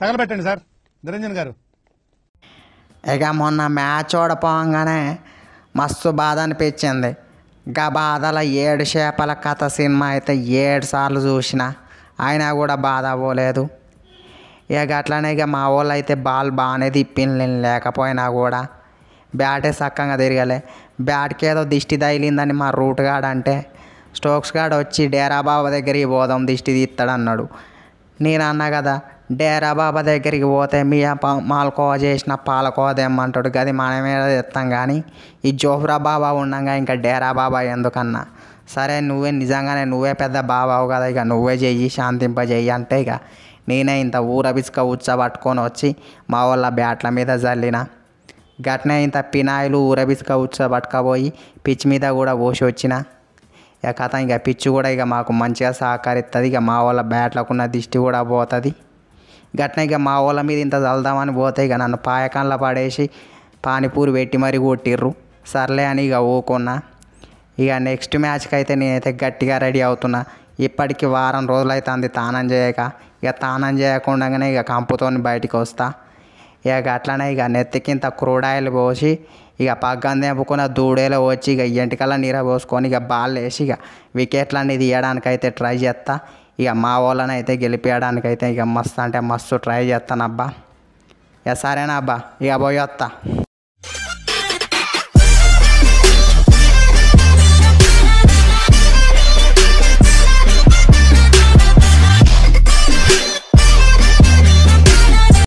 తగలబెట్టండి sir Niranjan గారు ఇక మొన్న మ్యాచ్ ఓడిపోగానే మస్తు బాధ అనిపించింది గా బాధల ఏడు చేపల కథ సినిమా అయితే ఏడు సార్లు చూసిన అయినా కూడా బాధ అవ్వలేదు ఇక అట్లనే ఇక మా వాళ్ళు అయితే బాల్ బాగానే తిప్పింది లేకపోయినా కూడా బ్యాటే సక్కంగా తిరగలే బ్యాట్కి ఏదో దిష్టి తగిలిందని మా రూట్ గాడ్ అంటే స్టోక్స్ గాడ్ వచ్చి డేరాబాబా దగ్గర దగ్గరికి పోదాం దిష్టి తీస్తాడన్నాడు అన్నాడు నేను అన్నా కదా డేరా బాబా దగ్గరికి పోతే మీ మాల్కోవా చేసిన పాలకోవా తెమ్మంటాడు గది మనమే తెస్తాం కానీ ఈ జోఫ్రా బాబా ఉండగా ఇంకా డేరా బాబా ఎందుకన్నా సరే నువ్వే నిజంగానే నువ్వే పెద్ద బాబావు కదా ఇక నువ్వే చెయ్యి శాంతింప చెయ్యి అంటే ఇక నేనే ఇంత ఉచ్చ పట్టుకొని వచ్చి మా వాళ్ళ బ్యాట్ల మీద జల్లిన గట్నే ఇంత పినాయిలు ఊరబిసుక పట్టుకపోయి పిచ్చి మీద కూడా పోసి వచ్చిన ఇక కథ ఇక పిచ్చి కూడా ఇక మాకు మంచిగా సహకరిస్తుంది ఇక మా వాళ్ళ బ్యాట్లకున్న దిష్టి కూడా పోతుంది గట్న ఇక మా వాళ్ళ మీద ఇంత చల్దామని పోతే ఇక నన్ను పాయకాన్లో పడేసి పానీపూరి పెట్టి మరీ కొట్టిర్రు సర్లే అని ఇక ఊకున్నా ఇక నెక్స్ట్ మ్యాచ్కి అయితే నేనైతే గట్టిగా రెడీ అవుతున్నా ఇప్పటికీ వారం రోజులు అంది తానం చేయక ఇక తానం చేయకుండానే ఇక కంపుతో బయటికి వస్తా ఇక అట్లనే ఇక నెత్తికింత క్రూడాయిలు పోసి ఇక పగ్గం తెంపుకున్న దూడేలో వచ్చి ఇక ఎంటికల్లా నీర పోసుకొని ఇక బాల్ వేసి ఇక వికెట్లన్నీ తీయడానికైతే ట్రై చేస్తా ఇక మా వాళ్ళని అయితే గెలిపించడానికైతే ఇక మస్తు అంటే మస్తు ట్రై చేస్తాను అబ్బా ఇక సరేనా అబ్బా ఇక పోయి వస్తా